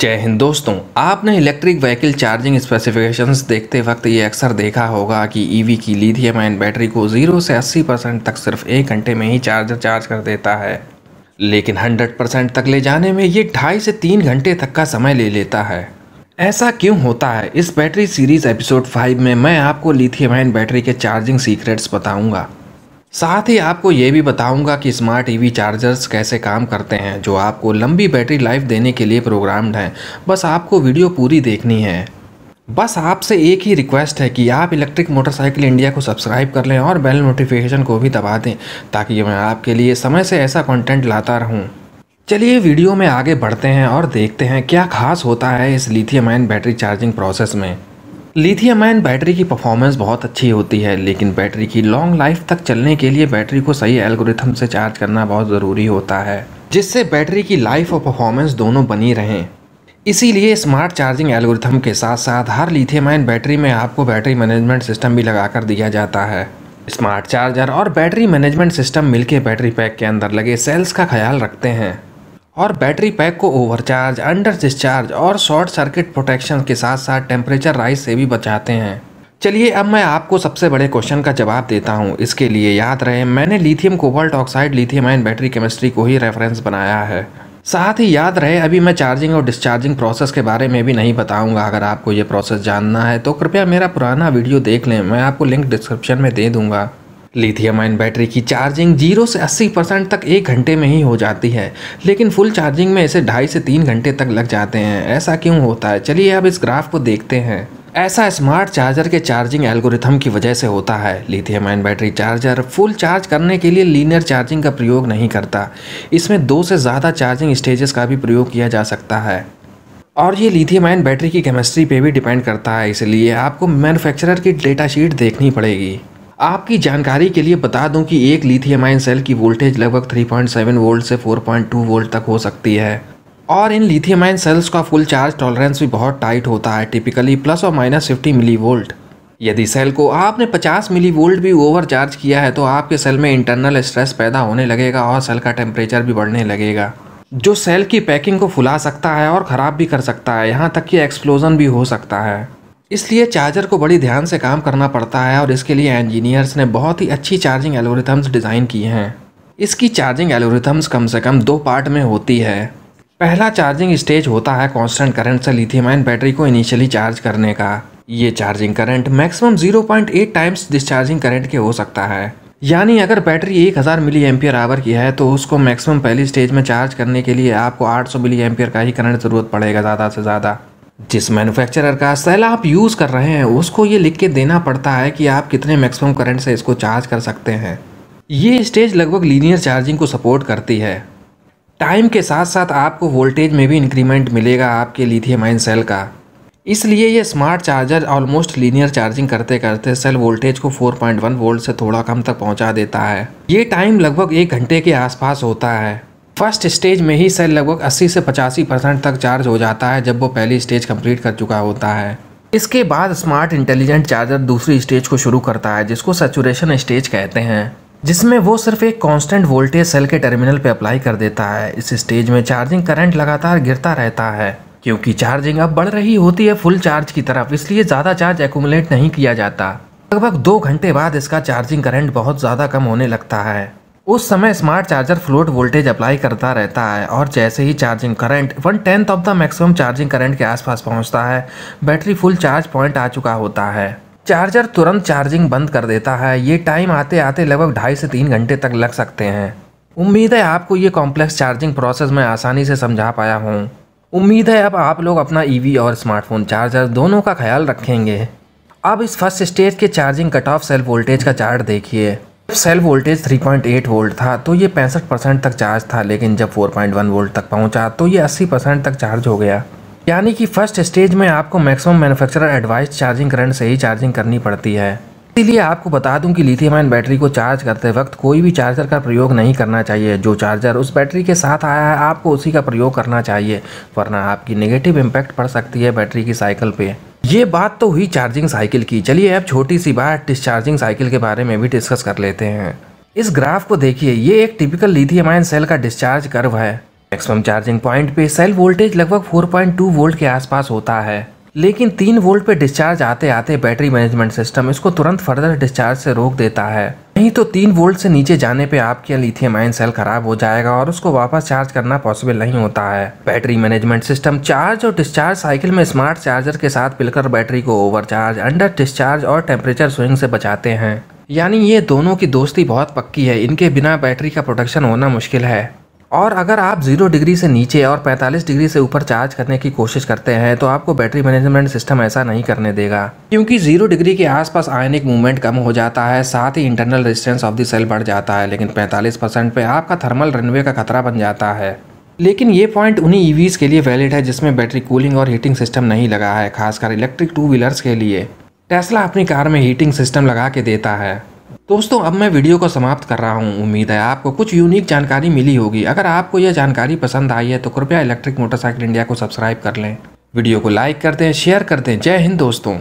जय हिंद दोस्तों आपने इलेक्ट्रिक व्हीकल चार्जिंग स्पेसिफिकेशंस देखते वक्त ये अक्सर देखा होगा कि ईवी e की लिथियम आयन बैटरी को 0 से 80 परसेंट तक सिर्फ एक घंटे में ही चार्जर चार्ज कर देता है लेकिन 100 परसेंट तक ले जाने में ये ढाई से तीन घंटे तक का समय ले लेता है ऐसा क्यों होता है इस बैटरी सीरीज़ एपिसोड फाइव में मैं आपको लिथियम आयन बैटरी के चार्जिंग सीक्रेट्स बताऊँगा साथ ही आपको ये भी बताऊंगा कि स्मार्ट ईवी चार्जर्स कैसे काम करते हैं जो आपको लंबी बैटरी लाइफ देने के लिए प्रोग्राम्ड हैं बस आपको वीडियो पूरी देखनी है बस आपसे एक ही रिक्वेस्ट है कि आप इलेक्ट्रिक मोटरसाइकिल इंडिया को सब्सक्राइब कर लें और बेल नोटिफिकेशन को भी दबा दें ताकि मैं आपके लिए समय से ऐसा कंटेंट लाता रहूँ चलिए वीडियो में आगे बढ़ते हैं और देखते हैं क्या खास होता है इस lithium ion battery charging process में लिथियम आयन बैटरी की परफॉर्मेंस बहुत अच्छी होती है लेकिन बैटरी की लॉन्ग लाइफ तक चलने के लिए बैटरी को सही एल्गोरिथम से चार्ज करना बहुत ज़रूरी होता है जिससे बैटरी की लाइफ और परफॉर्मेंस दोनों बनी रहें इसीलिए स्मार्ट चार्जिंग एल्गोरिथम के साथ साथ हर लिथियम आयन बैटरी में आपको बैटरी मैनेजमेंट सिस्टम भी लगा दिया जाता है स्मार्ट चार्जर और बैटरी मैनेजमेंट सिस्टम मिलकर बैटरी पैक के अंदर लगे सेल्स का ख्याल रखते हैं और बैटरी पैक को ओवरचार्ज अंडर डिस्चार्ज और शॉर्ट सर्किट प्रोटेक्शन के साथ साथ टेम्परेचर राइज से भी बचाते हैं चलिए अब मैं आपको सबसे बड़े क्वेश्चन का जवाब देता हूँ इसके लिए याद रहे मैंने lithium cobalt oxide lithium ion battery chemistry को ही रेफरेंस बनाया है साथ ही याद रहे अभी मैं चार्जिंग और डिस्चार्जिंग प्रोसेस के बारे में भी नहीं बताऊंगा अगर आपको ये प्रोसेस जानना है तो कृपया मेरा पुराना वीडियो देख लें मैं आपको लिंक डिस्क्रिप्शन में दे दूंगा लिथियम आयन बैटरी की चार्जिंग जीरो से अस्सी परसेंट तक एक घंटे में ही हो जाती है लेकिन फुल चार्जिंग में इसे ढाई से तीन घंटे तक लग जाते हैं ऐसा क्यों होता है चलिए अब इस ग्राफ को देखते हैं ऐसा स्मार्ट चार्जर के चार्जिंग एल्गोरिथम की वजह से होता है lithium ion battery charger full charge करने के लिए लीनियर चार्जिंग का प्रयोग नहीं करता इसमें दो से ज़्यादा चार्जिंग स्टेजेस का भी प्रयोग किया जा सकता है और ये लिथियम आयन बैटरी की केमिस्ट्री पे भी डिपेंड करता है इसलिए आपको मैन्युफैक्चरर की डेटा शीट देखनी पड़ेगी आपकी जानकारी के लिए बता दूं कि एक लिथियम आयन सेल की वोल्टेज लगभग 3.7 वोल्ट से 4.2 वोल्ट तक हो सकती है और इन लिथियम आयन सेल्स का फुल चार्ज टॉलरेंस भी बहुत टाइट होता है टिपिकली प्लस और माइनस फिफ्टी मिली वोल्ट यदि सेल को आपने 50 मिली वोल्ट भी ओवर चार्ज किया है तो आपके सेल में इंटरनल स्ट्रेस पैदा होने लगेगा और सेल का टेम्परेचर भी बढ़ने लगेगा जो सेल की पैकिंग को फुला सकता है और ख़राब भी कर सकता है यहाँ तक कि एक्सप्लोजन भी हो सकता है इसलिए चार्जर को बड़ी ध्यान से काम करना पड़ता है और इसके लिए इंजीनियर्स ने बहुत ही अच्छी चार्जिंग एलोरिथम्स डिज़ाइन किए हैं इसकी चार्जिंग एलोरिथम्स कम से कम दो पार्ट में होती है पहला चार्जिंग स्टेज होता है कांस्टेंट करंट से लिथियम आयन बैटरी को इनिशियली चार्ज करने का ये charging current maximum 0.8 times discharging current के हो सकता है यानी अगर बैटरी 1000 हज़ार मिली एम्पियर आवर की है तो उसको मैक्सिमम पहली स्टेज में चार्ज करने के लिए आपको 800 मिली एम्पियर का ही करंट ज़रूरत पड़ेगा ज़्यादा से ज़्यादा जिस मैन्युफैक्चरर का सेल आप यूज़ कर रहे हैं उसको ये लिख के देना पड़ता है कि आप कितने मैक्सिमम करंट से इसको चार्ज कर सकते हैं ये स्टेज लगभग लीनियर चार्जिंग को सपोर्ट करती है टाइम के साथ साथ आपको वोल्टेज में भी इंक्रीमेंट मिलेगा आपके लिथियम आयन सेल का इसलिए ये smart charger almost linear charging करते करते सेल वोल्टेज को 4.1 वोल्ट से थोड़ा कम तक पहुंचा देता है ये टाइम लगभग एक घंटे के आसपास होता है फर्स्ट स्टेज में ही सेल लगभग 80 से पचासी परसेंट तक चार्ज हो जाता है जब वो पहली स्टेज कंप्लीट कर चुका होता है इसके बाद स्मार्ट इंटेलिजेंट चार्जर दूसरी स्टेज को शुरू करता है जिसको सेचुरेशन स्टेज कहते हैं जिसमें वो सिर्फ एक कांस्टेंट वोल्टेज सेल के टर्मिनल पर अप्लाई कर देता है इस स्टेज में चार्जिंग करंट लगातार गिरता रहता है क्योंकि चार्जिंग अब बढ़ रही होती है फुल चार्ज की तरफ इसलिए ज़्यादा चार्ज एकुमुलेट नहीं किया जाता लगभग दो घंटे बाद इसका चार्जिंग करंट बहुत ज़्यादा कम होने लगता है उस समय smart charger float voltage apply करता रहता है और जैसे ही charging current one tenth of the maximum charging current के आसपास पहुंचता है बैटरी फुल चार्ज पॉइंट आ चुका होता है चार्जर तुरंत चार्जिंग बंद कर देता है ये टाइम आते आते लगभग ढाई से तीन घंटे तक लग सकते हैं उम्मीद है आपको ये कॉम्प्लेक्स चार्जिंग प्रोसेस मैं आसानी से समझा पाया हूँ उम्मीद है अब आप लोग अपना ई e और स्मार्टफोन चार्जर दोनों का ख्याल रखेंगे अब इस फर्स्ट स्टेज के charging cut off cell voltage का चार्ट देखिए सेल वोल्टेज 3.8 वोल्ट था तो ये पैंसठ परसेंट तक चार्ज था लेकिन जब 4.1 वोल्ट तक पहुंचा तो ये 80 परसेंट तक चार्ज हो गया यानी कि फर्स्ट स्टेज में आपको maximum manufacturer advice charging current से ही चार्जिंग करनी पड़ती है इसीलिए आपको बता दूं कि लिथियम आयन बैटरी को चार्ज करते वक्त कोई भी चार्जर का प्रयोग नहीं करना चाहिए जो चार्जर उस बैटरी के साथ आया है आपको उसी का प्रयोग करना चाहिए वरना आपकी नेगेटिव इम्पैक्ट पड़ सकती है बैटरी की साइकिल पर ये बात तो हुई चार्जिंग साइकिल की चलिए अब छोटी सी बात डिस्चार्जिंग साइकिल के बारे में भी डिस्कस कर लेते हैं इस ग्राफ को देखिए ये एक टिपिकल लिथियम आयन सेल का डिस्चार्ज कर्व है मैक्सिमम चार्जिंग पॉइंट पे सेल वोल्टेज लगभग 4.2 वोल्ट के आसपास होता है लेकिन तीन वोल्ट पे डिस्चार्ज आते आते बैटरी मैनेजमेंट सिस्टम इसको तुरंत फर्दर डिस्चार्ज से रोक देता है नहीं तो तीन वोल्ट से नीचे जाने पे आपके लिथियम आयन सेल खराब हो जाएगा और उसको वापस चार्ज करना पॉसिबल नहीं होता है बैटरी मैनेजमेंट सिस्टम चार्ज और डिस्चार्ज साइकिल में स्मार्ट चार्जर के साथ मिलकर बैटरी को ओवरचार्ज अंडर डिस्चार्ज और टेम्परेचर स्विंग से बचाते हैं यानी ये दोनों की दोस्ती बहुत पक्की है इनके बिना बैटरी का प्रोडक्शन होना मुश्किल है और अगर आप जीरो डिग्री से नीचे और 45 डिग्री से ऊपर चार्ज करने की कोशिश करते हैं तो आपको बैटरी मैनेजमेंट सिस्टम ऐसा नहीं करने देगा क्योंकि जीरो डिग्री के आसपास आयनिक मूवमेंट कम हो जाता है साथ ही internal resistance of the cell बढ़ जाता है लेकिन 45 परसेंट पे आपका थर्मल रनवे का खतरा बन जाता है लेकिन ये पॉइंट उन्हीं ईवीज़ e के लिए वैलिड है जिसमें बैटरी कूलिंग और हीटिंग सिस्टम नहीं लगा है खासकर इलेक्ट्रिक टू व्हीलर्स के लिए टेस्ला अपनी कार में हीटिंग सिस्टम लगा के देता है दोस्तों अब मैं वीडियो को समाप्त कर रहा हूँ उम्मीद है आपको कुछ यूनिक जानकारी मिली होगी अगर आपको यह जानकारी पसंद आई है तो कृपया इलेक्ट्रिक मोटरसाइकिल इंडिया को सब्सक्राइब कर लें वीडियो को लाइक कर दें शेयर कर दें जय हिंद दोस्तों